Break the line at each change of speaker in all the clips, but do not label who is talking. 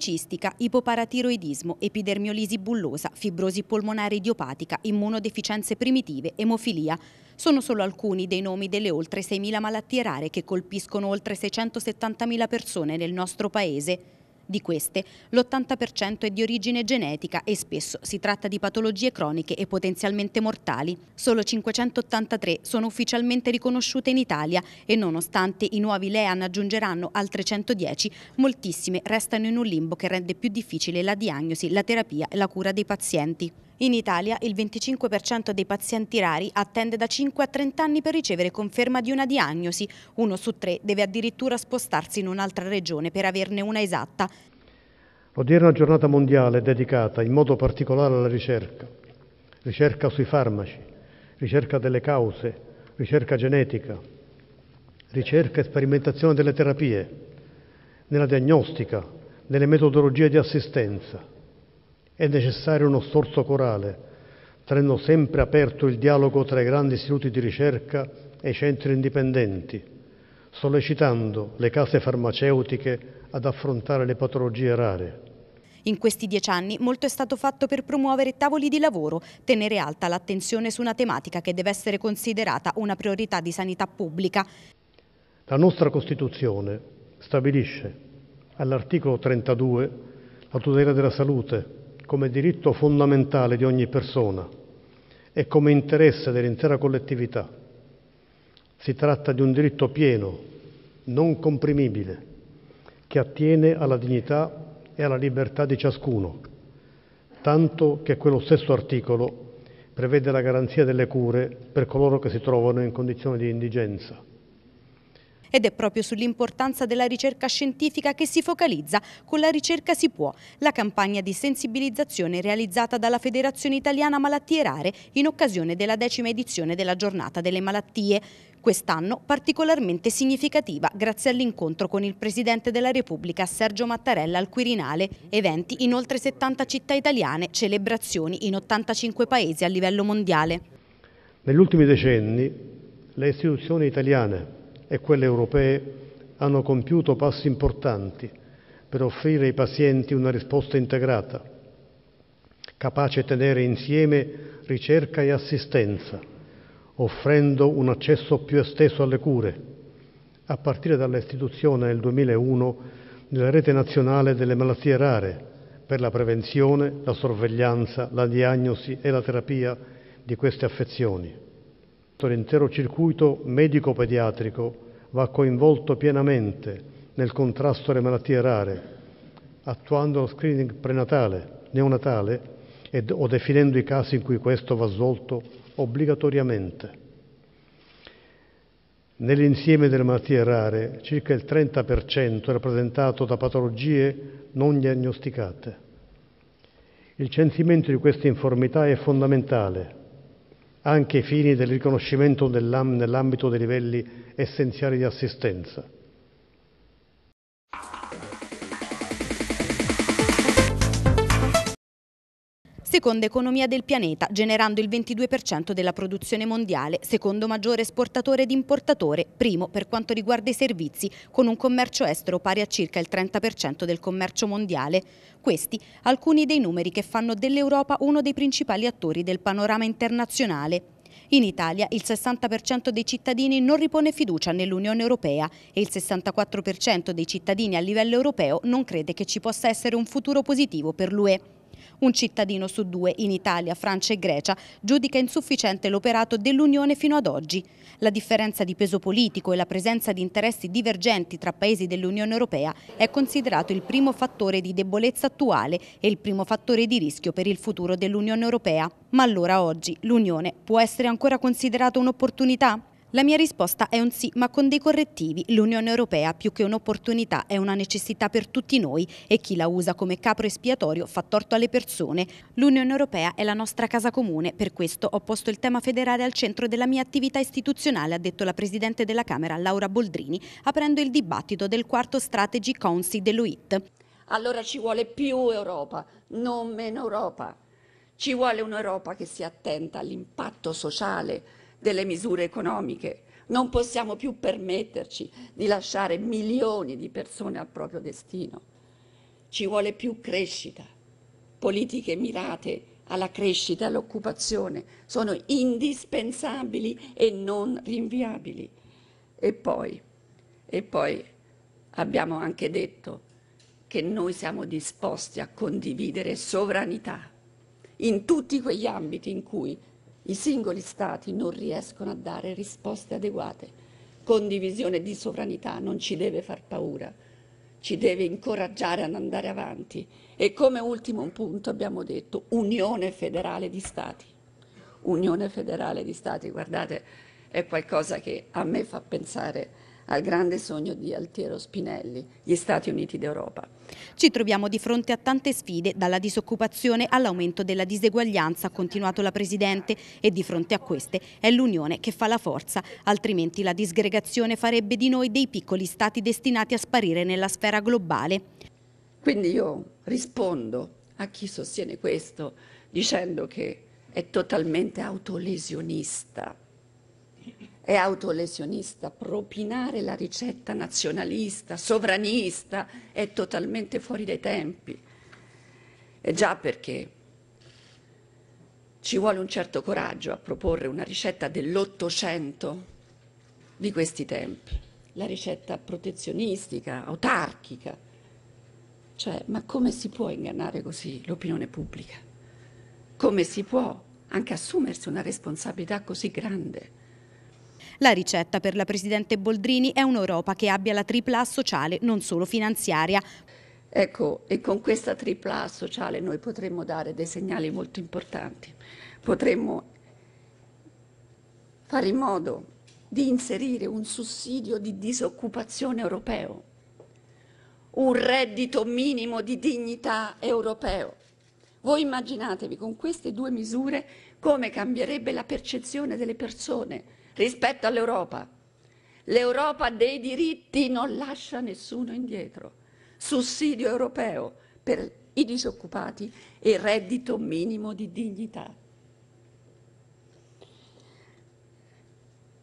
policicistica, ipoparatiroidismo, epidermiolisi bullosa, fibrosi polmonare idiopatica, immunodeficienze primitive, emofilia. Sono solo alcuni dei nomi delle oltre 6.000 malattie rare che colpiscono oltre 670.000 persone nel nostro paese. Di queste, l'80% è di origine genetica e spesso si tratta di patologie croniche e potenzialmente mortali. Solo 583 sono ufficialmente riconosciute in Italia e nonostante i nuovi LEAN aggiungeranno altre 110, moltissime restano in un limbo che rende più difficile la diagnosi, la terapia e la cura dei pazienti. In Italia il 25% dei pazienti rari attende da 5 a 30 anni per ricevere conferma di una diagnosi. Uno su tre deve addirittura spostarsi in un'altra regione per averne una esatta.
L'odierna giornata mondiale è dedicata in modo particolare alla ricerca. Ricerca sui farmaci, ricerca delle cause, ricerca genetica, ricerca e sperimentazione delle terapie, nella diagnostica, nelle metodologie di assistenza è necessario uno sforzo corale, tenendo sempre aperto il dialogo tra i grandi istituti di ricerca e i centri indipendenti, sollecitando le case farmaceutiche ad affrontare le patologie rare.
In questi dieci anni molto è stato fatto per promuovere tavoli di lavoro, tenere alta l'attenzione su una tematica che deve essere considerata una priorità di sanità pubblica.
La nostra Costituzione stabilisce all'articolo 32 la tutela della salute, come diritto fondamentale di ogni persona e come interesse dell'intera collettività. Si tratta di un diritto pieno, non comprimibile, che attiene alla dignità e alla libertà di ciascuno, tanto che quello stesso articolo prevede la garanzia delle cure per coloro che si trovano in condizioni di indigenza.
Ed è proprio sull'importanza della ricerca scientifica che si focalizza con la ricerca si può, la campagna di sensibilizzazione realizzata dalla Federazione Italiana Malattie Rare in occasione della decima edizione della giornata delle malattie quest'anno particolarmente significativa grazie all'incontro con il Presidente della Repubblica Sergio Mattarella al Quirinale, eventi in oltre 70 città italiane, celebrazioni in 85 paesi a livello mondiale.
Negli ultimi decenni le istituzioni italiane e quelle europee hanno compiuto passi importanti per offrire ai pazienti una risposta integrata, capace di tenere insieme ricerca e assistenza, offrendo un accesso più esteso alle cure, a partire dall'istituzione nel 2001 della Rete Nazionale delle Malattie Rare per la prevenzione, la sorveglianza, la diagnosi e la terapia di queste affezioni L'intero circuito medico-pediatrico va coinvolto pienamente nel contrasto alle malattie rare, attuando lo screening prenatale, neonatale ed, o definendo i casi in cui questo va svolto obbligatoriamente. Nell'insieme delle malattie rare, circa il 30% è rappresentato da patologie non diagnosticate. Il censimento di queste informità è fondamentale anche ai fini del riconoscimento nell'ambito dei livelli essenziali di assistenza,
seconda economia del pianeta, generando il 22% della produzione mondiale, secondo maggiore esportatore ed importatore, primo per quanto riguarda i servizi, con un commercio estero pari a circa il 30% del commercio mondiale. Questi alcuni dei numeri che fanno dell'Europa uno dei principali attori del panorama internazionale. In Italia il 60% dei cittadini non ripone fiducia nell'Unione Europea e il 64% dei cittadini a livello europeo non crede che ci possa essere un futuro positivo per l'UE. Un cittadino su due in Italia, Francia e Grecia giudica insufficiente l'operato dell'Unione fino ad oggi. La differenza di peso politico e la presenza di interessi divergenti tra paesi dell'Unione Europea è considerato il primo fattore di debolezza attuale e il primo fattore di rischio per il futuro dell'Unione Europea. Ma allora oggi l'Unione può essere ancora considerata un'opportunità? La mia risposta è un sì, ma con dei correttivi. L'Unione Europea più che un'opportunità è una necessità per tutti noi e chi la usa come capro espiatorio fa torto alle persone. L'Unione Europea è la nostra casa comune, per questo ho posto il tema federale al centro della mia attività istituzionale, ha detto la Presidente della Camera Laura Boldrini, aprendo il dibattito del quarto Strategy Council dell'OIT.
Allora ci vuole più Europa, non meno Europa. Ci vuole un'Europa che sia attenta all'impatto sociale, delle misure economiche. Non possiamo più permetterci di lasciare milioni di persone al proprio destino. Ci vuole più crescita, politiche mirate alla crescita e all'occupazione sono indispensabili e non rinviabili. E poi, e poi abbiamo anche detto che noi siamo disposti a condividere sovranità in tutti quegli ambiti in cui i singoli Stati non riescono a dare risposte adeguate. Condivisione di sovranità non ci deve far paura, ci deve incoraggiare ad andare avanti. E come ultimo punto abbiamo detto Unione Federale di Stati. Unione Federale di Stati, guardate, è qualcosa che a me fa pensare al grande sogno di Altiero Spinelli, gli Stati Uniti d'Europa. Ci troviamo di fronte a tante sfide, dalla disoccupazione all'aumento della
diseguaglianza, ha continuato la Presidente, e di fronte a queste è l'Unione che fa la forza, altrimenti la disgregazione farebbe di noi dei piccoli Stati destinati a sparire nella sfera
globale.
Quindi io
rispondo a chi sostiene questo dicendo che è totalmente autolesionista è autolesionista, propinare la ricetta nazionalista, sovranista, è totalmente fuori dai tempi. E già perché ci vuole un certo coraggio a proporre una ricetta dell'Ottocento di questi tempi, la ricetta protezionistica, autarchica. Cioè, ma come si può ingannare così l'opinione pubblica? Come si può anche assumersi una responsabilità così grande?
La ricetta per la Presidente Boldrini è un'Europa che abbia la tripla A sociale, non solo finanziaria.
Ecco, e con questa tripla A sociale noi potremmo dare dei segnali molto importanti. Potremmo fare in modo di inserire un sussidio di disoccupazione europeo, un reddito minimo di dignità europeo. Voi immaginatevi con queste due misure come cambierebbe la percezione delle persone rispetto all'Europa. L'Europa dei diritti non lascia nessuno indietro. Sussidio europeo per i disoccupati e reddito minimo di dignità.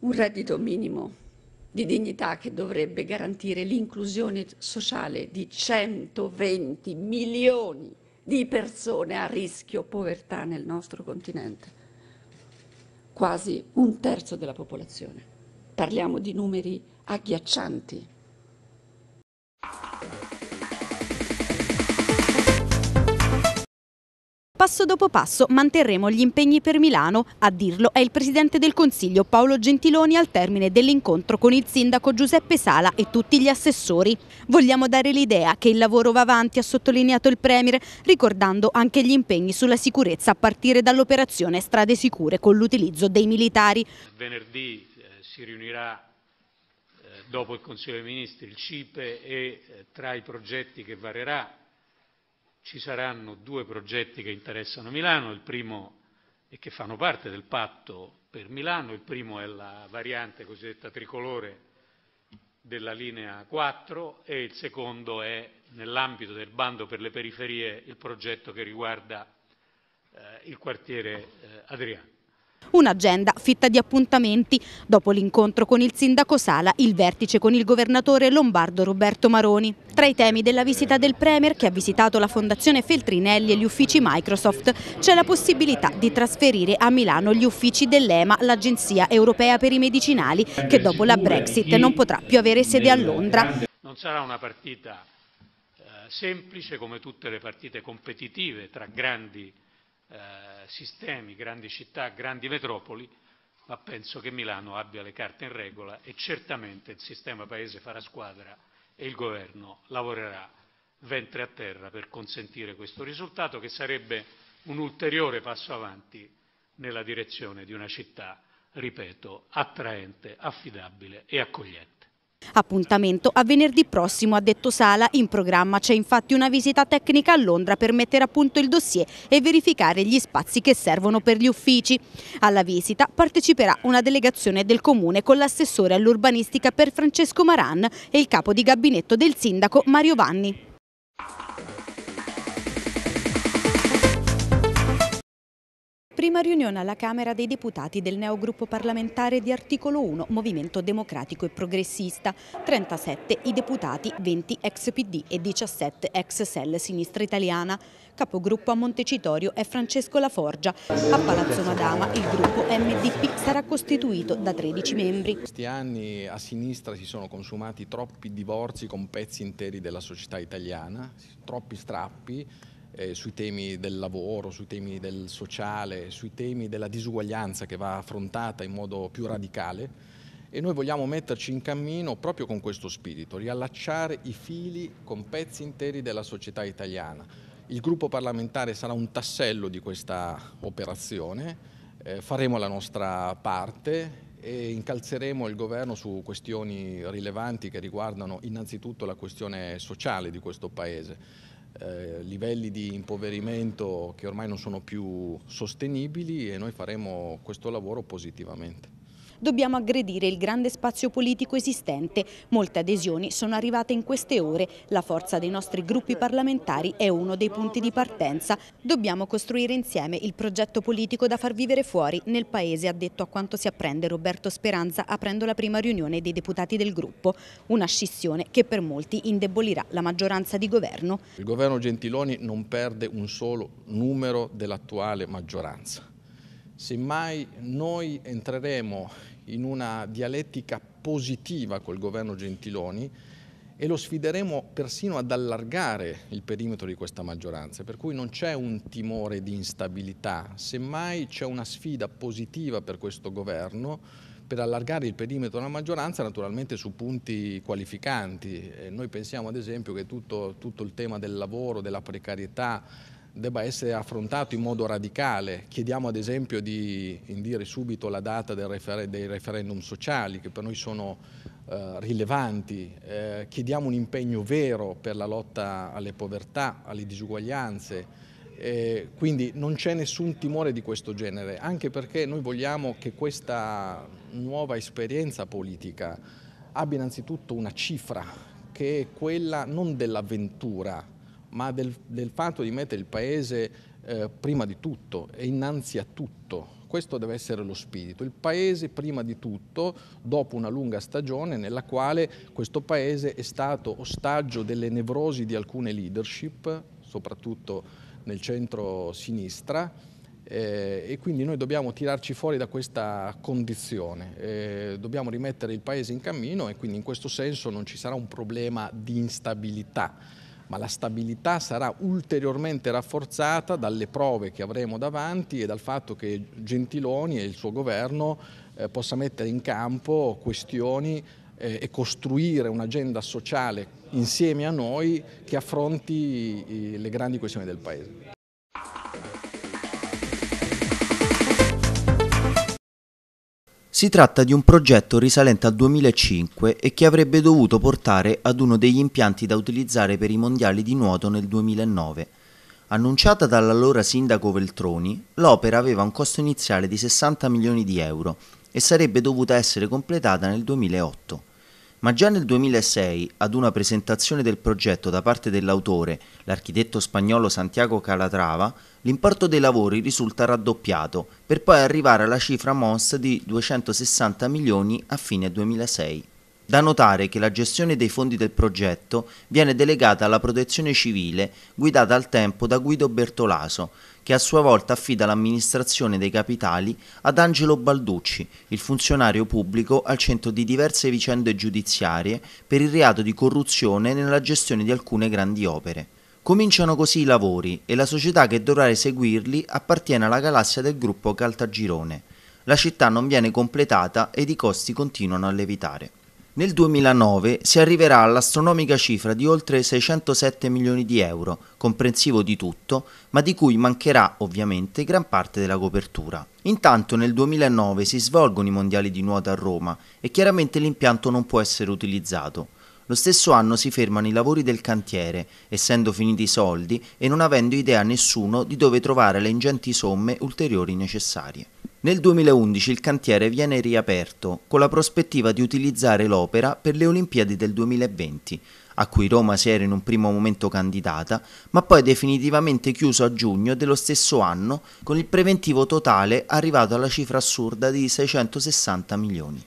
Un reddito minimo di dignità che dovrebbe garantire l'inclusione sociale di 120 milioni di persone a rischio povertà nel nostro continente quasi un terzo della popolazione. Parliamo di numeri agghiaccianti. Passo dopo passo
manterremo gli impegni per Milano, a dirlo è il Presidente del Consiglio Paolo Gentiloni al termine dell'incontro con il Sindaco Giuseppe Sala e tutti gli assessori. Vogliamo dare l'idea che il lavoro va avanti, ha sottolineato il Premier, ricordando anche gli impegni sulla sicurezza a partire dall'operazione Strade Sicure con l'utilizzo dei militari.
Venerdì eh, si riunirà eh, dopo il Consiglio dei Ministri, il CIPE e eh, tra i progetti che varerà ci saranno due progetti che interessano Milano, il primo e che fanno parte del patto per Milano, il primo è la variante cosiddetta tricolore della linea 4 e il secondo è nell'ambito del bando per le periferie il progetto che riguarda eh, il quartiere eh, Adriano.
Un'agenda fitta di appuntamenti. Dopo l'incontro con il sindaco Sala, il vertice con il governatore lombardo Roberto Maroni. Tra i temi della visita del Premier, che ha visitato la Fondazione Feltrinelli e gli uffici Microsoft, c'è la possibilità di trasferire a Milano gli uffici dell'EMA, l'Agenzia Europea per i Medicinali, che dopo la Brexit non potrà più avere sede a Londra.
Non sarà una partita eh, semplice come tutte le partite competitive tra grandi eh, sistemi, grandi città, grandi metropoli, ma penso che Milano abbia le carte in regola e certamente il sistema Paese farà squadra e il Governo lavorerà ventre a terra per consentire questo risultato che sarebbe un ulteriore passo avanti nella direzione di una città, ripeto, attraente, affidabile e accogliente.
Appuntamento a venerdì prossimo, a detto Sala. In programma c'è infatti una visita tecnica a Londra per mettere a punto il dossier e verificare gli spazi che servono per gli uffici. Alla visita parteciperà una delegazione del comune con l'assessore all'urbanistica per Francesco Maran e il capo di gabinetto del sindaco Mario Vanni. Prima riunione alla Camera dei Deputati del neogruppo parlamentare di articolo 1, Movimento Democratico e Progressista. 37 i deputati, 20 ex PD e 17 ex SEL Sinistra Italiana. Capogruppo a Montecitorio è Francesco Laforgia. A Palazzo Madama il gruppo MDP sarà costituito da 13 membri. In
questi anni a sinistra si sono consumati troppi divorzi con pezzi interi della società italiana, troppi strappi eh, sui temi del lavoro, sui temi del sociale, sui temi della disuguaglianza che va affrontata in modo più radicale e noi vogliamo metterci in cammino proprio con questo spirito, riallacciare i fili con pezzi interi della società italiana. Il gruppo parlamentare sarà un tassello di questa operazione, eh, faremo la nostra parte e incalzeremo il governo su questioni rilevanti che riguardano innanzitutto la questione sociale di questo Paese eh, livelli di impoverimento che ormai non sono più sostenibili e noi faremo questo lavoro positivamente.
Dobbiamo aggredire il grande spazio politico esistente. Molte adesioni sono arrivate in queste ore. La forza dei nostri gruppi parlamentari è uno dei punti di partenza. Dobbiamo costruire insieme il progetto politico da far vivere fuori nel Paese, ha detto a quanto si apprende Roberto Speranza aprendo la prima riunione dei deputati del gruppo. Una scissione che per molti indebolirà la maggioranza di governo.
Il governo Gentiloni non perde un solo numero dell'attuale maggioranza. Semmai noi entreremo in una dialettica positiva col governo Gentiloni e lo sfideremo persino ad allargare il perimetro di questa maggioranza, per cui non c'è un timore di instabilità, semmai c'è una sfida positiva per questo governo per allargare il perimetro della maggioranza naturalmente su punti qualificanti. noi pensiamo ad esempio che tutto, tutto il tema del lavoro, della precarietà, debba essere affrontato in modo radicale. Chiediamo ad esempio di indire subito la data refer dei referendum sociali che per noi sono eh, rilevanti, eh, chiediamo un impegno vero per la lotta alle povertà, alle disuguaglianze, eh, quindi non c'è nessun timore di questo genere, anche perché noi vogliamo che questa nuova esperienza politica abbia innanzitutto una cifra, che è quella non dell'avventura, ma del, del fatto di mettere il Paese eh, prima di tutto e innanzi a tutto. Questo deve essere lo spirito. Il Paese prima di tutto, dopo una lunga stagione nella quale questo Paese è stato ostaggio delle nevrosi di alcune leadership, soprattutto nel centro-sinistra, eh, e quindi noi dobbiamo tirarci fuori da questa condizione, eh, dobbiamo rimettere il Paese in cammino e quindi in questo senso non ci sarà un problema di instabilità ma la stabilità sarà ulteriormente rafforzata dalle prove che avremo davanti e dal fatto che Gentiloni e il suo governo eh, possa mettere in campo questioni eh, e costruire un'agenda sociale insieme a noi che affronti eh, le grandi questioni del Paese.
Si tratta di un progetto risalente al 2005 e che avrebbe dovuto portare ad uno degli impianti da utilizzare per i mondiali di nuoto nel 2009. Annunciata dall'allora sindaco Veltroni, l'opera aveva un costo iniziale di 60 milioni di euro e sarebbe dovuta essere completata nel 2008. Ma già nel 2006, ad una presentazione del progetto da parte dell'autore, l'architetto spagnolo Santiago Calatrava, l'importo dei lavori risulta raddoppiato, per poi arrivare alla cifra MOS di 260 milioni a fine 2006. Da notare che la gestione dei fondi del progetto viene delegata alla protezione civile guidata al tempo da Guido Bertolaso, che a sua volta affida l'amministrazione dei capitali ad Angelo Balducci, il funzionario pubblico al centro di diverse vicende giudiziarie per il reato di corruzione nella gestione di alcune grandi opere. Cominciano così i lavori e la società che dovrà eseguirli appartiene alla galassia del gruppo Caltagirone. La città non viene completata ed i costi continuano a levitare. Nel 2009 si arriverà all'astronomica cifra di oltre 607 milioni di euro, comprensivo di tutto, ma di cui mancherà ovviamente gran parte della copertura. Intanto nel 2009 si svolgono i mondiali di nuoto a Roma e chiaramente l'impianto non può essere utilizzato. Lo stesso anno si fermano i lavori del cantiere, essendo finiti i soldi e non avendo idea nessuno di dove trovare le ingenti somme ulteriori necessarie. Nel 2011 il cantiere viene riaperto con la prospettiva di utilizzare l'opera per le Olimpiadi del 2020, a cui Roma si era in un primo momento candidata, ma poi definitivamente chiuso a giugno dello stesso anno con il preventivo totale arrivato alla cifra assurda di 660 milioni.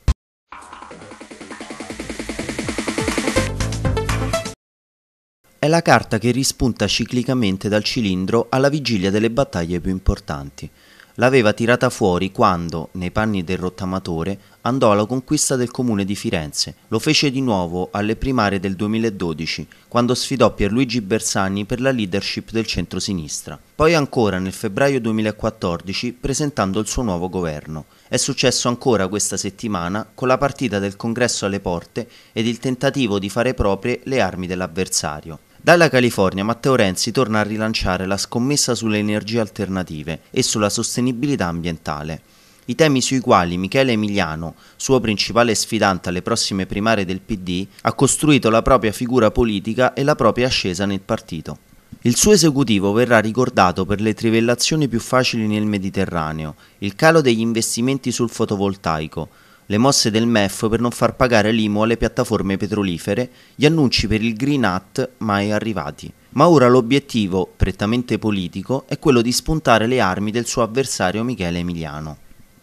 È la carta che rispunta ciclicamente dal cilindro alla vigilia delle battaglie più importanti. L'aveva tirata fuori quando, nei panni del rottamatore, andò alla conquista del comune di Firenze. Lo fece di nuovo alle primarie del 2012, quando sfidò Pierluigi Bersani per la leadership del centro-sinistra. Poi ancora nel febbraio 2014, presentando il suo nuovo governo. È successo ancora questa settimana con la partita del congresso alle porte ed il tentativo di fare proprie le armi dell'avversario. Dalla California Matteo Renzi torna a rilanciare la scommessa sulle energie alternative e sulla sostenibilità ambientale. I temi sui quali Michele Emiliano, suo principale sfidante alle prossime primarie del PD, ha costruito la propria figura politica e la propria ascesa nel partito. Il suo esecutivo verrà ricordato per le trivellazioni più facili nel Mediterraneo, il calo degli investimenti sul fotovoltaico, le mosse del MEF per non far pagare l'IMU alle piattaforme petrolifere, gli annunci per il Green Hat mai arrivati. Ma ora l'obiettivo, prettamente politico, è quello di spuntare le armi del suo avversario Michele Emiliano.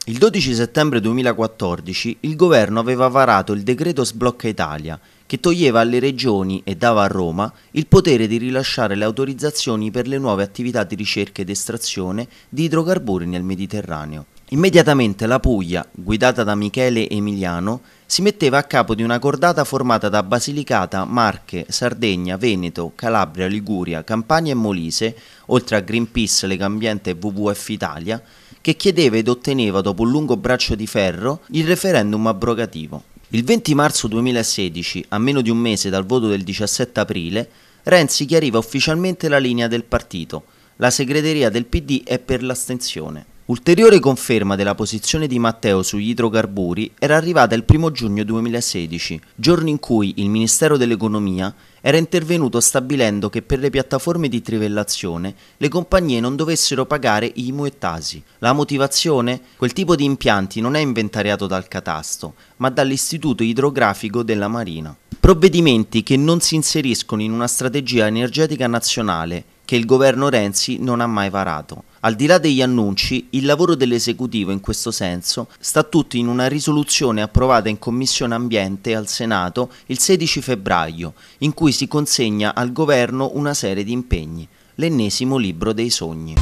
Il 12 settembre 2014 il governo aveva varato il decreto Sblocca Italia, che toglieva alle regioni e dava a Roma il potere di rilasciare le autorizzazioni per le nuove attività di ricerca ed estrazione di idrocarburi nel Mediterraneo. Immediatamente la Puglia, guidata da Michele Emiliano, si metteva a capo di una cordata formata da Basilicata, Marche, Sardegna, Veneto, Calabria, Liguria, Campania e Molise, oltre a Greenpeace, Legambiente e WWF Italia, che chiedeva ed otteneva dopo un lungo braccio di ferro il referendum abrogativo. Il 20 marzo 2016, a meno di un mese dal voto del 17 aprile, Renzi chiariva ufficialmente la linea del partito. La segreteria del PD è per l'astensione. Ulteriore conferma della posizione di Matteo sugli idrocarburi era arrivata il 1 giugno 2016, giorno in cui il Ministero dell'Economia era intervenuto stabilendo che per le piattaforme di trivellazione le compagnie non dovessero pagare IMU e Tasi. La motivazione? Quel tipo di impianti non è inventariato dal catasto, ma dall'Istituto Idrografico della Marina. Provvedimenti che non si inseriscono in una strategia energetica nazionale che il governo Renzi non ha mai varato al di là degli annunci, il lavoro dell'esecutivo in questo senso sta tutto in una risoluzione approvata in Commissione Ambiente al Senato il 16 febbraio, in cui si consegna al governo una serie di impegni, l'ennesimo libro dei sogni.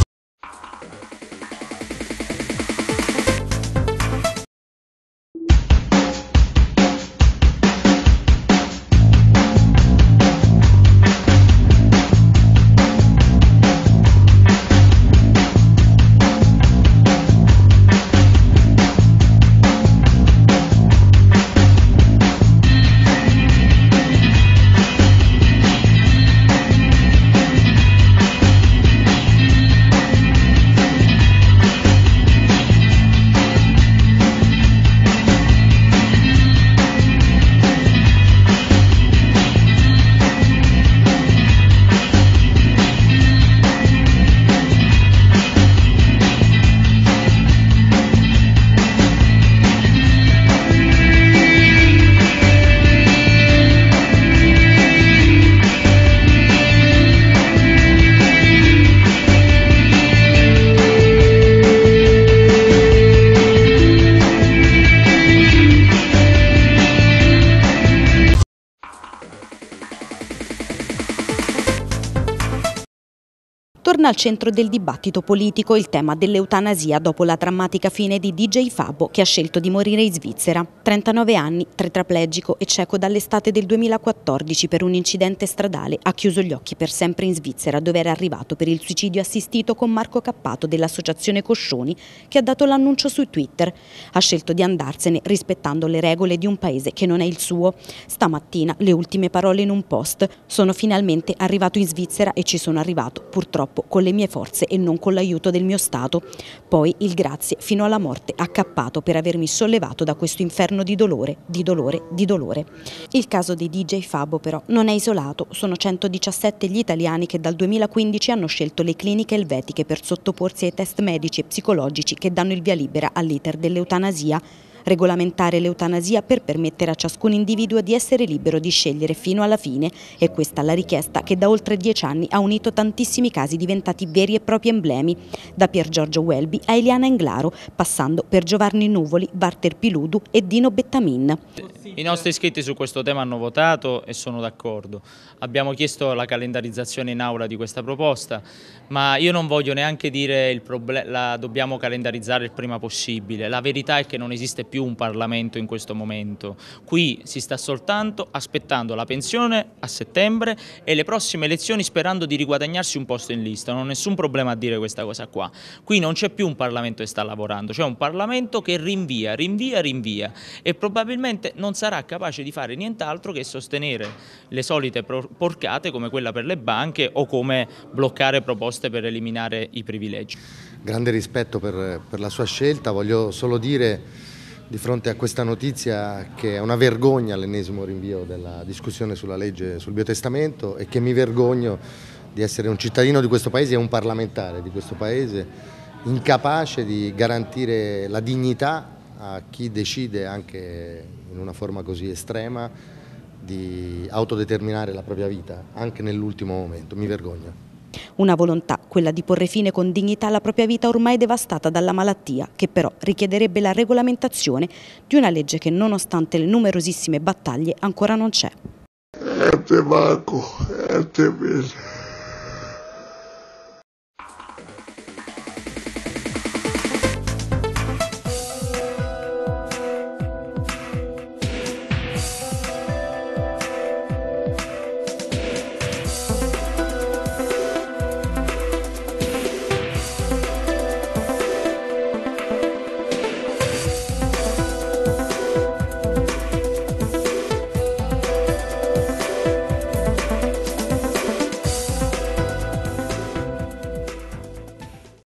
Torna al centro del dibattito politico il tema dell'eutanasia dopo la drammatica fine di DJ Fabbo che ha scelto di morire in Svizzera. 39 anni, tetraplegico e cieco dall'estate del 2014 per un incidente stradale, ha chiuso gli occhi per sempre in Svizzera dove era arrivato per il suicidio assistito con Marco Cappato dell'associazione Coscioni che ha dato l'annuncio su Twitter. Ha scelto di andarsene rispettando le regole di un paese che non è il suo. Stamattina le ultime parole in un post. Sono finalmente arrivato in Svizzera e ci sono arrivato purtroppo con con le mie forze e non con l'aiuto del mio Stato. Poi il grazie fino alla morte accappato per avermi sollevato da questo inferno di dolore, di dolore, di dolore. Il caso di DJ Fabo però non è isolato, sono 117 gli italiani che dal 2015 hanno scelto le cliniche elvetiche per sottoporsi ai test medici e psicologici che danno il via libera all'iter dell'eutanasia regolamentare l'eutanasia per permettere a ciascun individuo di essere libero di scegliere fino alla fine e questa la richiesta che da oltre dieci anni ha unito tantissimi casi diventati veri e propri emblemi, da Pier Giorgio Welby a Eliana Englaro, passando per Giovanni Nuvoli, Walter Piludu e Dino Bettamin.
I nostri iscritti su questo tema hanno votato e sono d'accordo. Abbiamo chiesto la calendarizzazione in aula di questa proposta, ma io non voglio neanche dire il problema, dobbiamo calendarizzare il prima possibile, la verità è che non esiste più un Parlamento in questo momento, qui si sta soltanto aspettando la pensione a settembre e le prossime elezioni sperando di riguadagnarsi un posto in lista, non ho nessun problema a dire questa cosa qua, qui non c'è più un Parlamento che sta lavorando, c'è un Parlamento che rinvia, rinvia, rinvia e probabilmente non sarà capace di fare nient'altro che sostenere le solite porcate come quella per le banche o come bloccare proposte proposte per eliminare i privilegi. Grande rispetto per, per la sua scelta, voglio solo dire di fronte a questa notizia che è
una vergogna l'ennesimo rinvio della discussione sulla legge sul biotestamento e che mi vergogno di essere un cittadino di questo paese e un parlamentare di questo paese incapace di garantire la dignità a chi decide anche in una forma così estrema di autodeterminare la propria vita anche nell'ultimo momento, mi vergogno.
Una volontà, quella di porre fine con dignità alla propria vita ormai devastata dalla malattia, che però richiederebbe la regolamentazione di una legge che nonostante le numerosissime battaglie ancora non c'è.
Este banco, este